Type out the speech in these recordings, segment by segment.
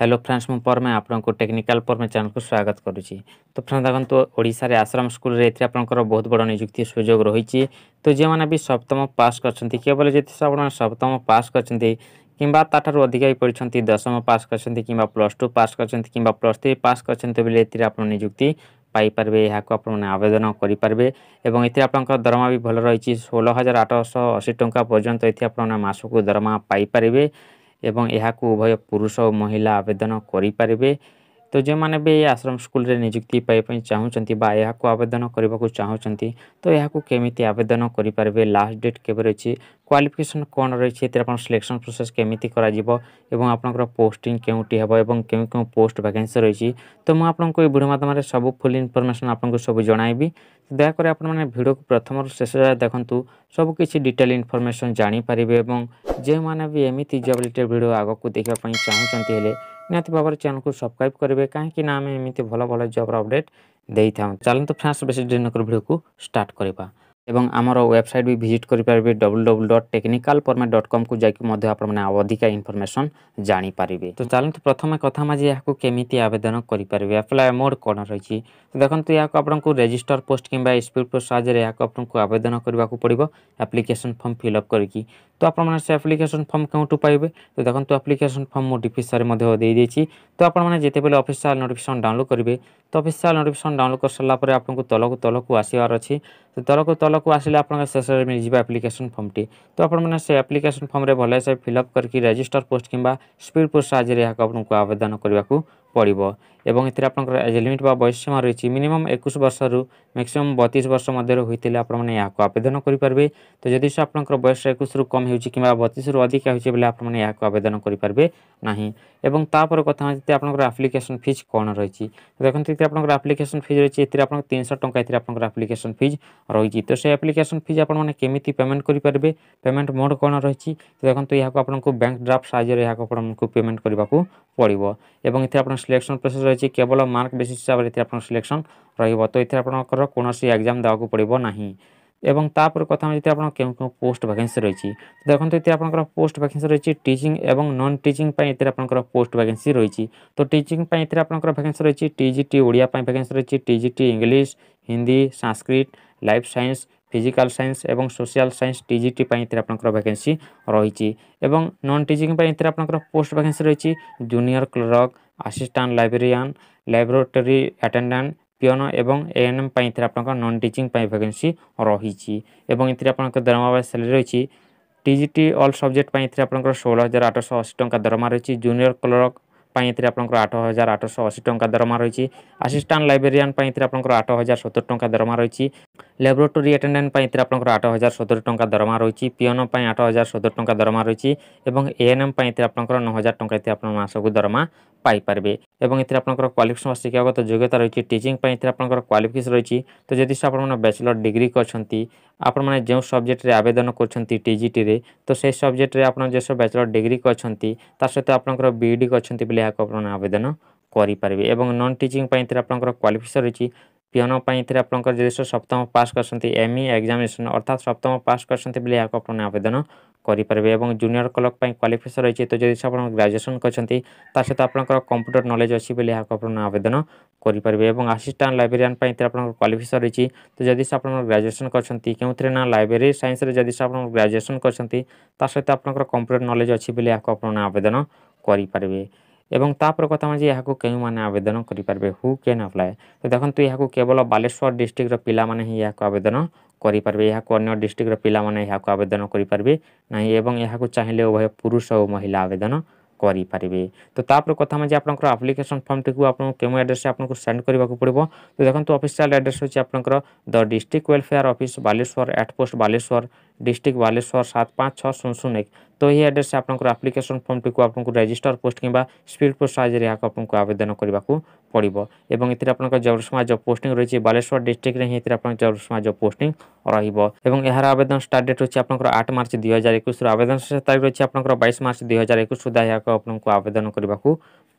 hello friends ମୁଁ ପରମେ ଆପଣଙ୍କୁ technical ପରମେ ଚ୍ୟାନେଲକୁ ସ୍ୱାଗତ କରୁଛି ତ ଫ୍ରେଣ୍ଡ ଦେଖନ୍ତୁ ଓଡ଼ିଶାରେ ଆଶ୍ରମ ସ୍କୁଲରେ ଏଥିରେ ଆପଣଙ୍କର ବହୁତ ବଡ଼ ନିଯୁକ୍ତି ସୁଯୋଗ ରହିଛି ତ ଯେଉଁମାନେ ବି ସପ୍ତମ ପାସ୍ କରିଛନ୍ତି କେବଳ ଯଦି ଆପଣମାନେ ସପ୍ତମ ପାସ୍ କରିଛନ୍ତି কিংবা তাঠার অধিকা বি পড়ছেন দশম পাস করছেন কিংবা প্লস টু পাস করছেন কিংবা প্লস থ্রি পাস করছেন বেলে এতে আপনার নিযুক্তি পাইপারে আপনার আবেদন করে পারবে এবং এতে আপনার দরমা বি ভালো রয়েছে ষোল হাজার আটশো অশী টাকা পর্যন্ত এতে আপনার মাসক দরমা পাইপারে ଏବଂ ଏହାକୁ ଉଭୟ ପୁରୁଷ ଓ ମହିଳା ଆବେଦନ କରିପାରିବେ ତ ଯେଉଁମାନେ ବି ଏଇ ଆଶ୍ରମ ସ୍କୁଲରେ ନିଯୁକ୍ତି ପାଇବା ପାଇଁ ଚାହୁଁଛନ୍ତି ବା ଏହାକୁ ଆବେଦନ କରିବାକୁ ଚାହୁଁଛନ୍ତି ତ ଏହାକୁ କେମିତି ଆବେଦନ କରିପାରିବେ ଲାଷ୍ଟ ଡେଟ୍ କେବେ ରହିଛି କ୍ୱାଲିଫିକେସନ୍ କ'ଣ ରହିଛି ଏଥିରେ ଆପଣ ସିଲେକ୍ସନ୍ ପ୍ରୋସେସ୍ କେମିତି କରାଯିବ ଏବଂ ଆପଣଙ୍କର ପୋଷ୍ଟିଂ କେଉଁଠି ହେବ ଏବଂ କେଉଁ କେଉଁ ପୋଷ୍ଟ ଭ୍ୟାକେନ୍ସି ରହିଛି ତ ମୁଁ ଆପଣଙ୍କୁ ଏଇ ଭିଡ଼ିଓ ମାଧ୍ୟମରେ ସବୁ ଫୁଲ୍ ଇନଫର୍ମେସନ୍ ଆପଣଙ୍କୁ ସବୁ ଜଣାଇବି ଦୟାକରି ଆପଣମାନେ ଭିଡ଼ିଓକୁ ପ୍ରଥମରୁ ଶେଷ ଯାଏ ଦେଖନ୍ତୁ ସବୁକିଛି ଡିଟେଲ୍ ଇନଫର୍ମେସନ୍ ଜାଣିପାରିବେ ଏବଂ ଯେଉଁମାନେ ବି ଏମିତି ଜବ୍ ରିଲେଟେଡ଼୍ ଭିଡ଼ିଓ ଆଗକୁ ଦେଖିବା ପାଇଁ ଚାହୁଁଛନ୍ତି ହେଲେ ନିହାତି ଭାବରେ ଚ୍ୟାନେଲକୁ ସବସ୍କ୍ରାଇବ୍ କରିବେ କାହିଁକିନା ଆମେ ଏମିତି ଭଲ ଭଲ ଜବ୍ର ଅପଡ଼େଟ୍ ଦେଇଥାଉ ଚାଲନ୍ତୁ ଫ୍ରାନ୍ସ ବେଶୀ ଡେରି ନକରି ଭିଡ଼ିଓକୁ ଷ୍ଟାର୍ଟ କରିବା ଏବଂ ଆମର ୱେବସାଇଟ୍ ବି ଭିଜିଟ୍ କରିପାରିବେ W W dot technical permanent dot କମ୍କୁ ଯାଇକି ମଧ୍ୟ ଆପଣମାନେ ଅଧିକା ଇନଫର୍ମେସନ୍ ଜାଣିପାରିବେ ତ ଚାଲନ୍ତୁ ପ୍ରଥମେ କଥା ମାଝି ଏହାକୁ କେମିତି ଆବେଦନ କରିପାରିବେ ଆପ୍ଲାଏ ମୋଡ଼ କ'ଣ ରହିଛି ତ ଦେଖନ୍ତୁ ଏହାକୁ ଆପଣଙ୍କୁ ରେଜିଷ୍ଟର ପୋଷ୍ଟ କିମ୍ବା ସ୍ପିଡ଼ ପୋଷ୍ଟ ସାହାଯ୍ୟରେ ଏହାକୁ ଆପଣଙ୍କୁ ଆବେଦନ କରିବାକୁ ପଡ଼ିବ ଆପ୍ଲିକେସନ୍ ଫର୍ମ ଫିଲ୍ଅପ୍ କରିକି ଆପଣମାନେ ସେ ଆପ୍ଲିକେସନ୍ ଫର୍ମ କେଉଁଠୁ ପାଇବେ ତ ଦେଖନ୍ତୁ ଆପ୍ଲିକେସନ୍ ଫର୍ମ ମୁଁ ଡିଫିସାରେ ମଧ୍ୟ ଦେଇଦେଇଛି ତ ଆପଣମାନେ ଯେତେବେଳେ ଅଫିସିଆଲ୍ ନୋଟିଫିକେସନ୍ ଡାଉନଲୋଡ଼୍ କରିବେ ତ ଅଫିସିଆଲ୍ ନୋଟିଫିକେସନ୍ ଡାଉନଲୋଡ଼୍ କରିସାରିଲା ପରେ ଆପଣଙ୍କୁ ତଳକୁ ତଳକୁ ଆସିବାର ଅଛି ତ ତଳକୁ ତଳକୁ ଆସିଲେ ଆପଣଙ୍କ ଶେଷରେ ମିଳିଯିବ ଆପ୍ଲିକେସନ୍ ଫର୍ମଟି ତ ଆପଣମାନେ ସେ ଆପ୍ଲିକେସନ୍ ଫର୍ମରେ ଭଲସେ ଫିଲ୍ଅପ୍ କରିକି ରେଜିଷ୍ଟର ପୋଷ୍ଟ କିମ୍ବା ସ୍ପିଡ଼ ପୋଷ୍ଟ ସାହାଯ୍ୟରେ ଏହାକୁ ଆପଣଙ୍କୁ ଆବେଦନ କରିବାକୁ পড়িব এবং ইতে আপোনকৰ এজ লিমিট বা বয়সৰ ৰেচি মিনিমাম 21 বছৰৰ মাক্সিমাম 32 বছৰৰ মধ্যে হৈtile আপোনমনে ইয়াক আবেদন কৰিব পাৰবে ত যদি স আপোনকৰ বয়স 21 ৰ কম হৈছে কিবা 32 ৰ অধিক হৈছে বলে আপোনমনে ইয়াক আবেদন কৰিব পাৰবে নাই এবং তারপরে কথা হচ্ছে আপনার আপ্লিকেশন ফিজ কোণ রয়েছে দেখুন এতে আপনার আপ্লিকেশন ফিজ রয়েছে এতে আপনার তিনশো টাকা এতে আপনার আপ্লিকেশন ফিজ রয়েছে তো সেই আপ্লিকেশন ফিজ আপনার কমিটি পেমেন্ট করে পেবে পেমেন্ট মোড কোণ রয়েছে তো দেখুন এখন আপনার ব্যাঙ্ক ড্রাফ্ট সাহায্যে আপনার পেমেন্ট করা পড়ব এবং এতে আপনার সিলেকশন প্রসেস রয়েছে কেবল মার্ক বেসিস হিসাবে এতে আপনার সিলেকশন রহব তো এতে আপনার কোণী এক্সাম দেওয়া পড়ব না এবং তাপরে কথা যদি আপনার কেউ কেউ পোস্ট ভ্যাকেন্সি রয়েছে দেখুন এতে আপনার পোস্ট ভ্যাকেন্সি রয়েছে টিচিং এবং নন টিচিং এতে আপনার পোস্ট ভ্যাকেন্সি রয়েছে তো টিচিং এতে আপনার ভ্যাকেন্সি রয়েছে টিজিটি ওড়িয়া ভ্যাকেন্সি রয়েছে TGT English Hindi Sanskrit life science physical science এবং সোশিয়াল সাইন্স টিজিটি এতে আপনার ভ্যাকেন্সি রয়েছে এবং নন টিচিং এতে আপনার পোস্ট ভ্যাকেন্সি রয়েছে junior clerk assistant librarian laboratory attendant ପିଅନ ଏବଂ ଏଏନ୍ଏମ୍ ପାଇଁ ଏଥିରେ ଆପଣଙ୍କର ନନ୍ ଟିଚିଂ ପାଇଁ ଭ୍ୟାକେନ୍ସି ରହିଛି ଏବଂ ଏଥିରେ ଆପଣଙ୍କ ଦରମା ବା ସାଲେରୀ ରହିଛି টিজিটি অল সবজেক্ট পাই এতে আপনার ষোল হাজার আটশো অশী টাকা দরমা রয়েছে জুনিয়র ক্লর্ক পাই এতে আপনার আট হাজার আটশো অশী টাকা দরমা রয়েছে আসিষ্টান্ট লাইব্রেরিয়ান পাই এতে আপনার আট হাজার সত্তর টাকা দরমা রয়েছে ল্যাবোরেটোরি ଆଟେଣ୍ଡାଣ୍ଟ ପାଇଁ ଏଥିରେ ଆପଣଙ୍କର ଆଠ ହଜାର ସତୁରି ଟଙ୍କା ଦରମା ରହିଛି ପିଅନ ପାଇଁ ଆଠ ହଜାର ସତୁରି ଟଙ୍କା ଦରମା ରହିଛି ଏବଂ ଏଏନ୍ଏମ୍ ପାଇଁ ଏଥିରେ ଆପଣଙ୍କର ନଅ ହଜାର ଟଙ୍କା ଏଥିରେ ଆପଣ ମାସକୁ ଦରମା ପାଇପାରିବେ ଏବଂ ଏଥିରେ ଆପଣଙ୍କର କ୍ୱାଲିଫିକେସନ୍ ଶିକ୍ଷାଗତ ଯୋଗ୍ୟତା ରହିଛି ଟିଚିଂ ପାଇଁ ଏଥିରେ ଆପଣଙ୍କର କ୍ୱାଲିଫିକେସନ୍ ରହିଛି ତ ଯଦି ଆପଣମାନେ ବ୍ୟାଚଲର୍ ଡିଗ୍ରୀ କରିଛନ୍ତି ଆପଣମାନେ ଯେଉଁ ସବଜେକ୍ଟରେ ଆବେଦନ କରୁଛନ୍ତି ଟିଜିଟିରେ ତ ସେହି ସବଜେକ୍ଟରେ ଆପଣ ଯେଉଁ ବ୍ୟାଚଲର୍ ଡିଗ୍ରୀ କରିଛନ୍ତି ତା ସହିତ ଆପଣଙ୍କର ବିଇଡ଼ି କରିଛନ୍ତି ବୋଲି ଏହାକୁ ଆପଣମାନେ ଆବେଦନ କରିପାରିବେ ଏବଂ ନନ୍ ଟିଚିଂ ପାଇଁ ଏଥିରେ ଆପଣଙ୍କର କ୍ୱାଲିଫିକେସନ୍ ରହିଛି ପିଅନ ପାଇଁ ଏଥିରେ ଆପଣଙ୍କର ଯଦି ସପ୍ତମ ପାସ୍ କରିଛନ୍ତି ଏମ୍ଇ ଏକ୍ଜାମିନେସନ୍ ଅର୍ଥାତ୍ ସପ୍ତମ ପାସ୍ କରିଛନ୍ତି ବୋଲି ଏହାକୁ ଆପଣ ଆବେଦନ କରିପାରିବେ ଏବଂ ଜୁନିୟର କ୍ଲର୍କ ପାଇଁ କ୍ୱାଲିଫିକେସନ୍ ରହିଛି ତ ଯଦି ଆପଣ ଗ୍ରାଜୁଏସନ୍ କରିଛନ୍ତି ତା ସହିତ ଆପଣଙ୍କର କମ୍ପ୍ୟୁଟର ନଲେଜ୍ ଅଛି ବୋଲି ଏହାକୁ ଆପଣ ଆବେଦନ କରିପାରିବେ ଏବଂ ଆସିଷ୍ଟାଣ୍ଟ ଲାଇବ୍ରେରିଆନ୍ ପାଇଁ ଏଥିରେ ଆପଣଙ୍କର କ୍ୱାଲିଫିକେସନ୍ ରହିଛି ତ ଯଦି ଆପଣଙ୍କର ଗ୍ରାଜୁଏସନ୍ କରିଛନ୍ତି କେଉଁଥିରେ ନା ଲାଇବ୍ରେରୀ ସାଇନ୍ସରେ ଯଦି ଆପଣ ଗ୍ରାଜୁଏସନ୍ କରିଛନ୍ତି ତା ସହିତ ଆପଣଙ୍କର କମ୍ପ୍ୟୁଟର ନଲେଜ୍ ଅଛି ବୋଲି ଏହାକୁ ଆପଣ ଆବେଦନ କରିପାରିବେ এবং তা পর কথা মানে ইয়াক কো কেমান আবেদন করি পারবে হু ক্যান এপ্লাই তো দেখন্ত ইয়াক কো কেবল বালেশ্বর ডিস্ট্রিক্ট ৰ পিলা মানে ইয়াক কো আবেদন করি পারবে ইয়াক কো অন্য ডিস্ট্রিক্ট ৰ পিলা মানে ইয়াক কো আবেদন করি পারবে নাই এবং ইয়াক কো চাহলে উভয় পুরুষ আৰু মহিলা আবেদন করি পারবে তো তা পর কথা মানে আপোনকৰ অ্যাপ্লিকেশন ফর্ম টুকু আপোনক কেম এড্রেছ আপোনক সেন্ড কৰিব লাগিব তো দেখন্ত অফিশিয়াল এড্রেছ হচে আপোনকৰ the district welfare office Baleswar at post Baleswar district Baleswar सात पाँच छ शून्य शून्य एक तो यही आड्रेस से आपंकर आप्लिकेसन फर्म टी आपको रेजिस्टर पोस्ट कि स्पीड पोस्ट साहाय्य आपको आवेदन करने को पड़ो এবং এতে আপনার জব সমাজ জব পোস্টিং রয়েছে বালেশ্বর ডিস্ট্রিক্টরে হি এতে আপনার জব সমাজ জব পোস্টিং রহব এবং এর আবেদন স্টার্ট ডেট হচ্ছে আপনার আট মার্চ দুই হাজার একুশ আবেদন শেষ তারিখ রয়েছে আপনার বাইশ মার্চ দুই হাজার একুশ সুদ্ধা আপনার আবেদন করা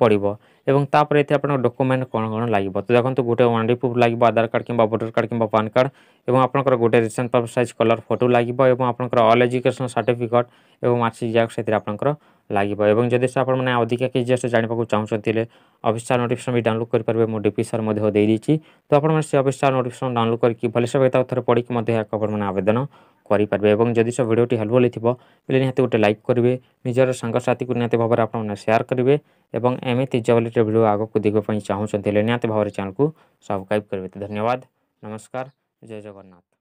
পড়ব এবং তাপরে এতে আপনার ডকুমেন্ট কোণ কোণ লাগবে তো দেখুন গোটে ওয়ান ডি প্রুফ লাগবে আধার কার্ড কিংবা ভোটর কার্ড কিংবা পান কার্ড এবং আপনার গোটে রিসেন্ট পারফ সাইজ কলর ফটো লাগবে ଏବଂ ଆପଣଙ୍କର ଅଲ୍ ଏଜୁକେସନ୍ ସାର୍ଟିଫିକେଟ୍ ଏବଂ ମାର୍କସିଟ୍ ଯାକ ସେଥିରେ ଆପଣଙ୍କର ଲାଗିବ ଏବଂ ଯଦି ସାର୍ ଆପଣମାନେ ଅଧିକା କେଜି ଏସ୍ ଜାଣିବାକୁ ଚାହୁଁଛନ୍ତି ହେଲେ ଅଫିସିଆଲ୍ ନୋଟିଫିକେସନ୍ ବି ଡାଉନଲୋଡ଼୍ କରିପାରିବେ ମୁଁ ଡିପି ସାର୍ ମଧ୍ୟ ଦେଇଦେଇଛି ତ ଆପଣମାନେ ସେ ଅଫିସିଆଲ୍ ନୋଟିଫିକେସନ୍ ଡାଉନଲୋଡ଼୍ କରିକି ଭଲସେ ତାକୁ ଥରେ ପଢ଼ିକି ମଧ୍ୟ ଏହାକୁ ଆପଣମାନେ ଆବେଦନ କରିପାରିବେ ଏବଂ ଯଦି ସେ ଭିଡ଼ିଓଟି ହେଲ୍ପଫୁଲ୍ ହୋଇଥିବ ହେଲେ ନିହାତି ଗୋଟେ ଲାଇକ୍ କରିବେ ନିଜର ସାଙ୍ଗସାଥିକୁ ନିହାତି ଭାବରେ ଆପଣମାନେ ସେୟାର କରିବେ ଏବଂ ଏମିତି ଜବଲିଟି ଭିଡ଼ିଓ ଆଗକୁ ଦେଖିବା ପାଇଁ ଚାହୁଁଛନ୍ତି ହେଲେ ନିହାତି ଭାବରେ ଚ୍ୟାନେଲକୁ ସବସ୍କ୍ରାଇବ୍ କରିବେ ଧନ୍ୟବାଦ ନମସ୍କାର ଜୟ ଜଗନ୍ନାଥ